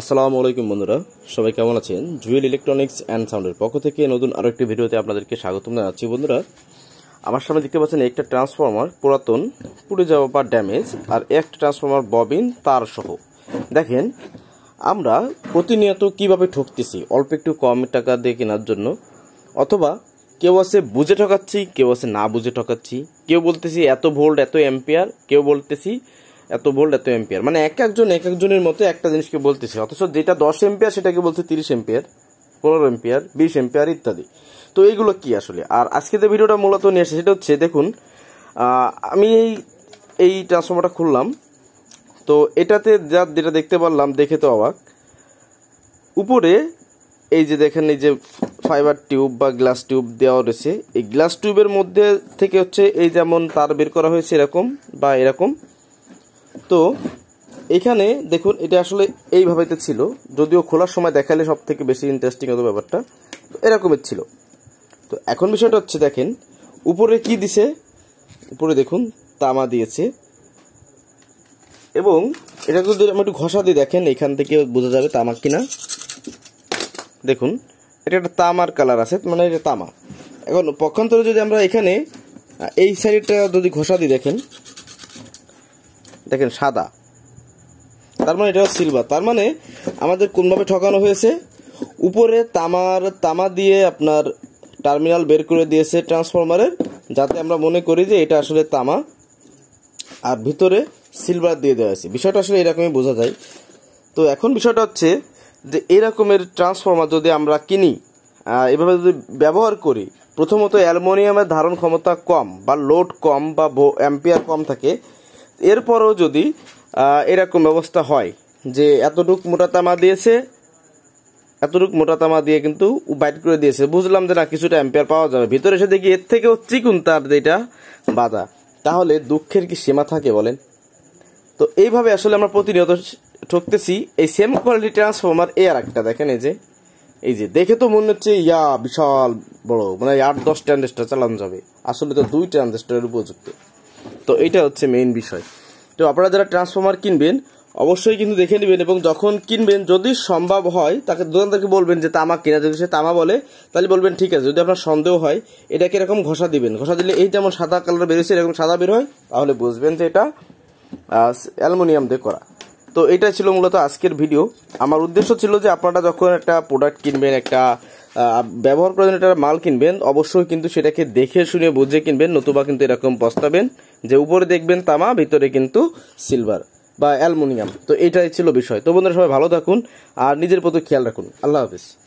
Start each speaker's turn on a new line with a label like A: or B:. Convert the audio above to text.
A: আসসালামু আলাইকুম বন্ধুরা সবাই কেমন আছেন জুয়েল ইলেকট্রনিক্স অ্যান্ড সাউন্ডের পক্ষ থেকে নতুন আরও একটি ভিডিওতে আপনাদেরকে স্বাগতম জানাচ্ছি বন্ধুরা আমার সামনে দেখতে পাচ্ছেন একটা ট্রান্সফর্মার পুরাতন পুড়ে যাওয়া বা ড্যামেজ আর একটা ট্রান্সফর্মার ববিন তার সহ দেখেন আমরা প্রতিনিয়ত কিভাবে ঠকতেছি অল্প একটু কম টাকা দিয়ে কেনার জন্য অথবা কেউ আছে বুঝে ঠকাচ্ছি কেউ আছে না বুঝে ঠকাচ্ছি কেউ বলতেছি এত ভোল্ট এত অ্যাম্পিয়ার কেউ বলতেছি এত ভোল্ট এত এম্পিয়ার মানে এক একজন এক একজনের মতো একটা জিনিসকে বলতেছে অথচ যেটা দশ এম্পিয়ার সেটাকে বলছে তিরিশ এম্পিয়ার পনেরো এম্পিয়ার বিশ এম্পিয়ার ইত্যাদি তো এইগুলো কি আসলে আর আজকে যে ভিডিওটা মূলত নিয়ে এসেছে সেটা হচ্ছে দেখুন আমি এই এই ট্রান্সফর্মারটা খুললাম তো এটাতে যা যেটা দেখতে পারলাম দেখে তো অবাক উপরে এই যে দেখেন এই যে ফাইবার টিউব বা গ্লাস টিউব দেওয়া রয়েছে এই গ্লাস টিউবের মধ্যে থেকে হচ্ছে এই যেমন তার বের করা হয়েছে এরকম বা এরকম তো এখানে দেখুন এটা আসলে এইভাবেতে ছিল যদিও খোলার সময় দেখালে সব থেকে বেশি ইন্টারেস্টিং হতো ব্যাপারটা তো এরকমের ছিল তো এখন বিষয়টা হচ্ছে দেখেন উপরে কি দিছে উপরে দেখুন তামা দিয়েছে এবং এটা যদি আমি একটু ঘষা দিয়ে দেখেন এখান থেকে বোঝা যাবে তামা কিনা দেখুন এটা একটা তামার কালার আছে মানে এটা তামা এখন পক্ষান্তরে যদি আমরা এখানে এই সাইডটা যদি ঘষা দিয়ে দেখেন দেখেন সাদা তার মানে এটা সিলভার তার মানে আমাদের কোনভাবে ঠকানো হয়েছে উপরে তামার তামা দিয়ে আপনার টার্মিনাল বের করে দিয়েছে ট্রান্সফরমারের যাতে আমরা মনে করি যে এটা আসলে তামা আর ভিতরে সিলভার দিয়ে দেওয়া আছে বিষয়টা আসলে এরকমই বোঝা যায় তো এখন বিষয়টা হচ্ছে যে এরকমের ট্রান্সফরমার যদি আমরা কিনি এভাবে যদি ব্যবহার করি প্রথমত অ্যালমোনিয়ামের ধারণ ক্ষমতা কম বা লোড কম বা অ্যাম্পিয়ার কম থাকে এরপরও যদি এরকম ব্যবস্থা হয় যে এতটুক মোটা তামা দিয়েছে এতটুক মোটা তামা দিয়ে কিন্তু বাইট করে দিয়েছে বুঝলাম যে না কিছুটা অ্যাম্পিয়ার পাওয়া যাবে ভিতরে এসে দেখি এর থেকেও চিকুন তার যেটা বাধা তাহলে দুঃখের কি সীমা থাকে বলেন তো এইভাবে আসলে আমরা প্রতিনিয়ত ঠকতেছি এই সেম কোয়ালিটি ট্রান্সফর্মার এ আর একটা দেখেন এই যে এই যে দেখে তো মনে হচ্ছে ইয়া বিশাল বড় মানে আট দশ ট্রানজিস্টার চালানো যাবে আসলে তো দুই ট্রানজিস্টারের উপযুক্ত তো এটা হচ্ছে মেইন বিষয় তো আপনারা যারা ট্রান্সফর্মার কিনবেন অবশ্যই কিন্তু দেখে নেবেন এবং যখন কিনবেন যদি সম্ভব হয় তাকে দোকানদারকে বলবেন যে তামা কেনা যদি সে তামা বলে তাহলে বলবেন ঠিক আছে যদি আপনার সন্দেহ হয় এটাকে এরকম ঘষা দিবেন ঘষা দিলে এই যেমন সাদা কালার বেরোচ্ছে এরকম সাদা বের হয় তাহলে বুঝবেন যে এটা অ্যালুমিনিয়াম দিয়ে করা তো এটা ছিল মূলত আজকের ভিডিও আমার উদ্দেশ্য ছিল যে আপনারা যখন একটা প্রোডাক্ট কিনবেন একটা ব্যবহার করে এটা মাল কিনবেন অবশ্যই কিন্তু সেটাকে দেখে শুনে বুঝে কিনবেন নতুবা কিন্তু এরকম পস্তাবেন যে উপরে দেখবেন তামা ভিতরে কিন্তু সিলভার বা অ্যালমোনিয়াম তো এটাই ছিল বিষয় তো বন্ধুরা সবাই ভালো থাকুন আর নিজের প্রতি খেয়াল রাখুন আল্লাহ হাফিজ